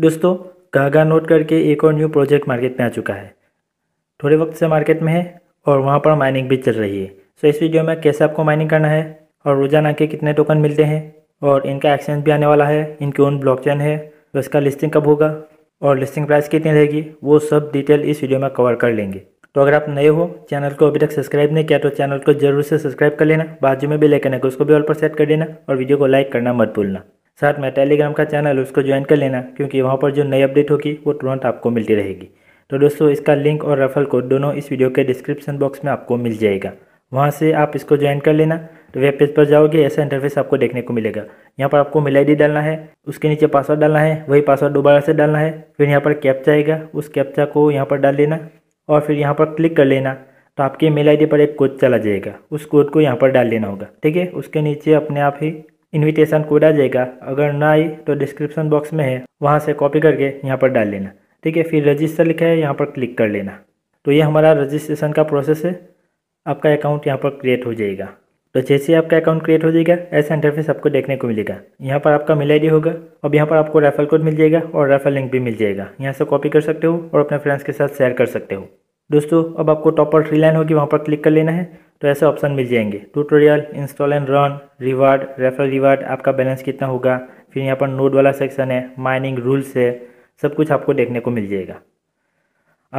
दोस्तों गागा नोट करके एक और न्यू प्रोजेक्ट मार्केट में आ चुका है थोड़े वक्त से मार्केट में है और वहाँ पर माइनिंग भी चल रही है सो इस वीडियो में कैसे आपको माइनिंग करना है और रोजाना के कितने टोकन मिलते हैं और इनका एक्सचेंज भी आने वाला है इनकी ओन ब्लॉकचेन है तो इसका लिस्टिंग कब होगा और लिस्टिंग प्राइस कितनी रहेगी वो सब डिटेल इस वीडियो में कवर कर लेंगे तो अगर आप नए हो चैनल को अभी तक सब्सक्राइब नहीं किया तो चैनल को जरूर से सब्सक्राइब कर लेना बाजू में भी लेकर उसको भी ऑल पर सेट कर देना और वीडियो को लाइक करना मत भूलना साथ में टेलीग्राम का चैनल उसको ज्वाइन कर लेना क्योंकि वहाँ पर जो नई अपडेट होगी वो तुरंत आपको मिलती रहेगी तो दोस्तों इसका लिंक और रेफरल कोड दोनों इस वीडियो के डिस्क्रिप्शन बॉक्स में आपको मिल जाएगा वहाँ से आप इसको ज्वाइन कर लेना तो वेब पेज पर जाओगे ऐसा इंटरफेस आपको देखने को मिलेगा यहाँ पर आपको मेल आई डालना है उसके नीचे पासवर्ड डालना है वही पासवर्ड दोबारा से डालना है फिर यहाँ पर कैप्चा आएगा उस कैप्चा को यहाँ पर डाल लेना और फिर यहाँ पर क्लिक कर लेना तो आपके मेल आई पर एक कोड चला जाएगा उस कोड को यहाँ पर डाल लेना होगा ठीक है उसके नीचे अपने आप ही इनविटेशन कोड आ जाएगा अगर ना आई तो डिस्क्रिप्शन बॉक्स में है वहाँ से कॉपी करके यहाँ पर डाल लेना ठीक है फिर रजिस्टर लिखा है यहाँ पर क्लिक कर लेना तो ये हमारा रजिस्ट्रेशन का प्रोसेस है आपका अकाउंट यहाँ पर क्रिएट हो जाएगा तो जैसे ही आपका अकाउंट क्रिएट हो जाएगा ऐसा इंटरफेस आपको देखने को मिलेगा यहाँ पर आपका मेल आई होगा अब यहाँ पर आपको रेफरल कोड मिल जाएगा और रेफर लिंक भी मिल जाएगा यहाँ से कॉपी कर सकते हो और अपने फ्रेंड्स के साथ शेयर कर सकते हो दोस्तों अब आपको टॉप पर थ्री लाइन होगी वहाँ पर क्लिक कर लेना है तो ऐसे ऑप्शन मिल जाएंगे tutorial install and run reward referral reward आपका बैलेंस कितना होगा फिर यहाँ पर नोट वाला सेक्शन है माइनिंग रूल्स है सब कुछ आपको देखने को मिल जाएगा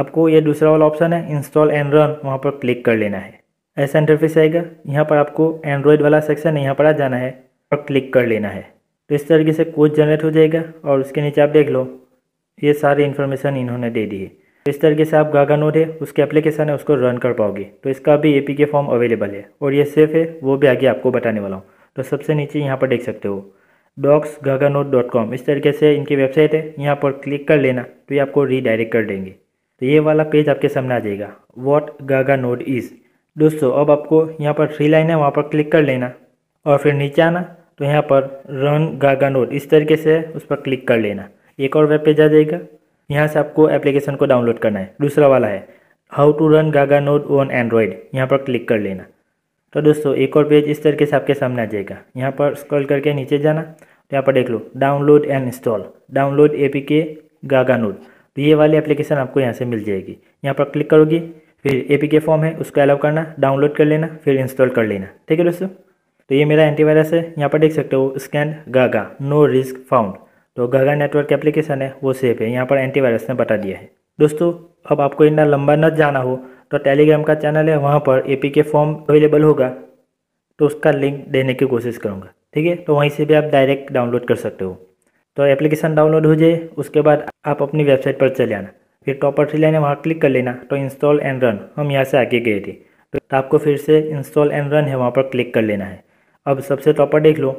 आपको ये दूसरा वाला ऑप्शन है इंस्टॉल एंड रन वहाँ पर क्लिक कर लेना है ऐसा इंटरफेस आएगा यहाँ पर आपको एंड्रॉयड वाला सेक्शन है यहाँ पर आ जाना है और क्लिक कर लेना है तो इस तरीके से कोच जनरेट हो जाएगा और उसके नीचे आप देख लो ये सारी इन्फॉर्मेशन इन्होंने दे दी है इस तरीके से आप गागा नोड है उसके एप्लीकेशन है उसको रन कर पाओगे तो इसका भी ए फॉर्म अवेलेबल है और ये सेफ है वो भी आगे आपको बताने वाला हूँ तो सबसे नीचे यहाँ पर देख सकते हो docs Gaga Node dot com इस तरीके से इनकी वेबसाइट है यहाँ पर क्लिक कर लेना तो ये आपको रीडायरेक्ट कर देंगे तो ये वाला पेज आपके सामने आ जाएगा वॉट गागा नोड इज़ दोस्तों अब आपको यहाँ पर थ्री लाइन है वहाँ पर क्लिक कर लेना और फिर नीचे आना तो यहाँ पर रन गागा नोड इस तरीके से उस पर क्लिक कर लेना एक और वेब पेज आ जाएगा यहाँ से आपको एप्लीकेशन को डाउनलोड करना है दूसरा वाला है how to run Gaga Node on Android यहाँ पर क्लिक कर लेना तो दोस्तों एक और पेज इस तरीके से आपके सामने आ जाएगा यहाँ पर स्क्रॉल करके नीचे जाना तो यहाँ पर देख लो download and install download A P K Gaga note तो ये वाली एप्लीकेशन आपको यहाँ से मिल जाएगी यहाँ पर क्लिक करोगी फिर ए पी के फॉर्म है उसको अलाउ करना डाउनलोड कर लेना फिर इंस्टॉल कर लेना ठीक है दोस्तों तो ये मेरा एंटीवायरस है यहाँ पर देख सकते हो scan Gaga no risk found तो गागा नेटवर्क एप्लीकेशन है वो सेफ है यहाँ पर एंटीवायरस ने बता दिया है दोस्तों अब आपको इतना लंबा न जाना हो तो टेलीग्राम का चैनल है वहाँ पर ए के फॉर्म अवेलेबल होगा तो उसका लिंक देने की कोशिश करूँगा ठीक है तो वहीं से भी आप डायरेक्ट डाउनलोड कर सकते हो तो एप्लीकेशन डाउनलोड हो जाए उसके बाद आप अपनी वेबसाइट पर चले आना फिर टॉपर थ्री लाइन है वहाँ क्लिक कर लेना तो इंस्टॉल एंड रन हम यहाँ से आगे गए थे तो आपको फिर से इंस्टॉल एंड रन है वहाँ पर क्लिक कर लेना है अब सबसे टॉपर देख लो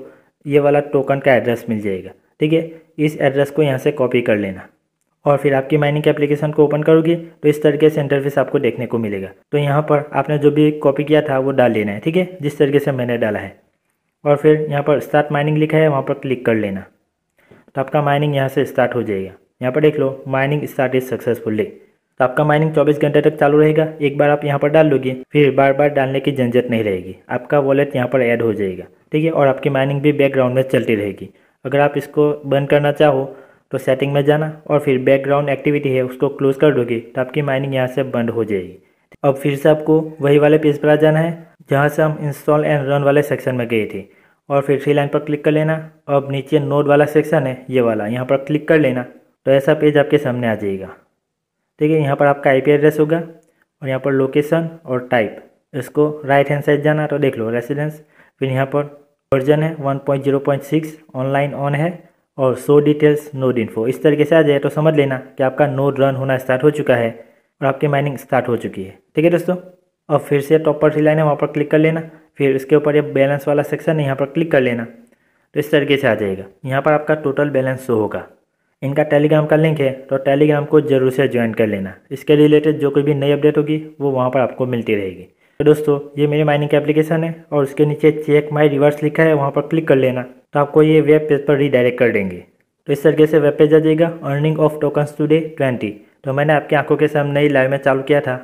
ये वाला टोकन का एड्रेस मिल जाएगा ठीक है इस एड्रेस को यहाँ से कॉपी कर लेना और फिर आपकी माइनिंग एप्लीकेशन को ओपन करोगे तो इस तरीके से इंटरफेस आपको देखने को मिलेगा तो यहाँ पर आपने जो भी कॉपी किया था वो डाल लेना है ठीक है जिस तरीके से मैंने डाला है और फिर यहाँ पर स्टार्ट माइनिंग लिखा है वहाँ पर क्लिक कर लेना तो आपका माइनिंग यहाँ से स्टार्ट हो जाएगा यहाँ पर देख लो माइनिंग स्टार्ट इज सक्सेसफुल्ली तो आपका माइनिंग 24 घंटे तक चालू रहेगा एक बार आप यहाँ पर डाल लोगे फिर बार बार डालने की झंझट नहीं रहेगी आपका वॉलेट यहाँ पर ऐड हो जाएगा ठीक है और आपकी माइनिंग भी बैकग्राउंड में चलती रहेगी अगर आप इसको बंद करना चाहो तो सेटिंग में जाना और फिर बैकग्राउंड एक्टिविटी है उसको क्लोज़ कर दोगे तो आपकी माइनिंग यहाँ से बंद हो जाएगी अब फिर से आपको वही वाले पेज पर आ जाना है जहाँ से हम इंस्टॉल एंड रन वाले सेक्शन में गए थे और फिर थ्री लाइन पर क्लिक कर लेना अब नीचे नोट वाला सेक्शन है ये वाला यहाँ पर क्लिक कर लेना तो ऐसा पेज आपके सामने आ जाएगा ठीक है यहाँ पर आपका आई एड्रेस होगा और यहाँ पर लोकेशन और टाइप इसको राइट हैंड साइड जाना तो देख लो रेसिडेंस फिर यहाँ पर वर्जन है 1.0.6 ऑनलाइन ऑन है और सो डिटेल्स नोड इन्फो इस तरीके से आ जाए तो समझ लेना कि आपका नोड रन होना स्टार्ट हो चुका है और आपकी माइनिंग स्टार्ट हो चुकी है ठीक है दोस्तों अब फिर से टॉप पर लाइन है वहाँ पर क्लिक कर लेना फिर इसके ऊपर ये बैलेंस वाला सेक्शन है यहाँ पर क्लिक कर लेना तो इस तरीके से आ जाएगा यहाँ पर आपका टोटल बैलेंस शो होगा इनका टेलीग्राम का लिंक है तो टेलीग्राम को जरूर से ज्वाइन कर लेना इसके रिलेटेड जो कोई भी नई अपडेट होगी वो वहाँ पर आपको मिलती रहेगी तो दोस्तों ये मेरी माइनिंग की एप्लीकेशन है और उसके नीचे चेक माई रिवर्स लिखा है वहाँ पर क्लिक कर लेना तो आपको ये वेब पेज पर रीडायरेक्ट कर देंगे तो इस तरीके से वेब पेज आ जाएगा earning of tokens today twenty तो मैंने आपकी आंखों के सामने ही लाइव में चालू किया था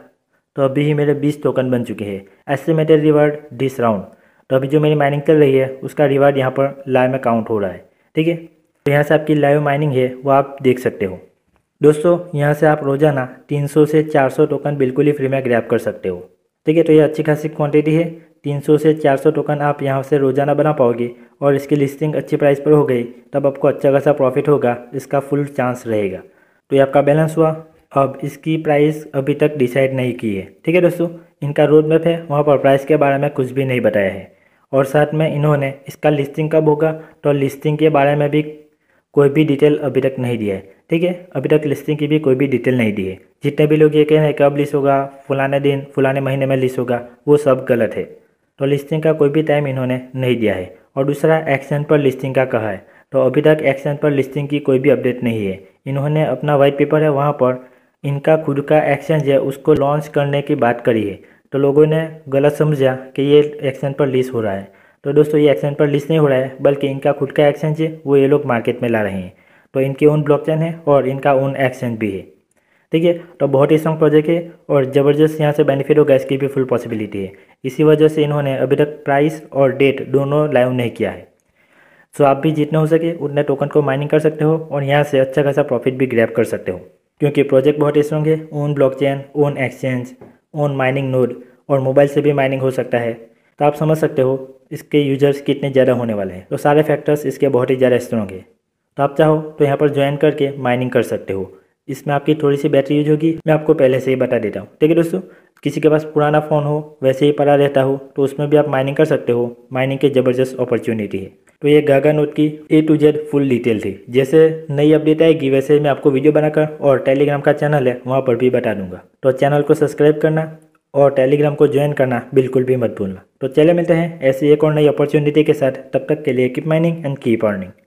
तो अभी ही मेरे बीस टोकन बन चुके हैं एस्टिमेटेड रिवार्ड दिस राउंड तो अभी जो मेरी माइनिंग चल रही है उसका रिवार्ड यहाँ पर लाइव में काउंट हो रहा है ठीक है तो यहाँ से आपकी लाइव माइनिंग है वो आप देख सकते हो दोस्तों यहाँ से आप रोज़ाना 300 से 400 टोकन बिल्कुल ही फ्री में ग्रैप कर सकते हो ठीक है तो ये अच्छी खासी क्वांटिटी है तीन सौ से चार सौ टोकन आप यहाँ से रोज़ाना बना पाओगे और इसकी लिस्टिंग अच्छी प्राइस पर हो गई तब आपको अच्छा खासा प्रॉफिट होगा इसका फुल चांस रहेगा तो ये आपका बैलेंस हुआ अब इसकी प्राइस अभी तक डिसाइड नहीं की है ठीक है दोस्तों इनका रोड मैप है वहाँ पर प्राइस के बारे में कुछ भी नहीं बताया है और साथ में इन्होंने इसका लिस्टिंग कब होगा तो लिस्टिंग के बारे में भी कोई भी डिटेल अभी तक नहीं दिया है ठीक है अभी तक लिस्टिंग की भी कोई भी डिटेल नहीं दी है जितने भी लोग ये कह रहे हैं कब लिस्ट होगा फलाने दिन फलाने महीने में लिस्ट होगा वो सब गलत है तो लिस्टिंग का कोई भी टाइम इन्होंने नहीं दिया है और दूसरा एक्शन पर लिस्टिंग का कहा है तो अभी तक एक्शन पर लिस्टिंग की कोई भी अपडेट नहीं है इन्होंने अपना वाइट पेपर है वहाँ पर इनका खुद का एक्शन है उसको लॉन्च करने की बात करी है तो लोगों ने गलत समझा कि ये एक्शन पर लिस्ट हो रहा है तो दोस्तों ये एक्सचेंज पर लिस्ट नहीं हो रहा है बल्कि इनका खुद का एक्सचेंज है वो ये लोग मार्केट में ला रहे हैं तो इनके ओन ब्लॉकचेन है और इनका ओन एक्सचेंज भी है ठीक है तो बहुत ही स्ट्रॉन्ग प्रोजेक्ट है और ज़बरदस्त यहाँ से बेनिफिट होगा इसकी भी फुल पॉसिबिलिटी है इसी वजह से इन्होंने अभी तक प्राइस और डेट दोनों लाइव नहीं किया है सो आप भी जितना हो सके उतने टोकन को माइनिंग कर सकते हो और यहाँ से अच्छा खासा प्रॉफिट भी ग्रैप कर सकते हो क्योंकि प्रोजेक्ट बहुत ही स्ट्रॉन्ग है own chain own exchange own mining node और मोबाइल से भी माइनिंग हो सकता है तो आप समझ सकते हो इसके यूजर्स कितने ज़्यादा होने वाले हैं तो सारे फैक्टर्स इसके बहुत ही ज़्यादा स्ट्रॉन्ग है तो आप चाहो तो यहाँ पर ज्वाइन करके माइनिंग कर सकते हो इसमें आपकी थोड़ी सी बैटरी यूज होगी मैं आपको पहले से ही बता देता हूँ ठीक है दोस्तों किसी के पास पुराना फ़ोन हो वैसे ही पड़ा रहता हो तो उसमें भी आप माइनिंग कर सकते हो माइनिंग की ज़बरदस्त अपॉर्चुनिटी है तो ये गागा नोट की A to Z full detail थी जैसे नई अपडेट आएगी वैसे मैं आपको वीडियो बनाकर और टेलीग्राम का चैनल है वहाँ पर भी बता दूंगा तो चैनल को सब्सक्राइब करना और टेलीग्राम को ज्वाइन करना बिल्कुल भी मत भूलना तो चले मिलते हैं ऐसी एक और नई अपॉर्चुनिटी के साथ तब तक के लिए keep mining and keep earning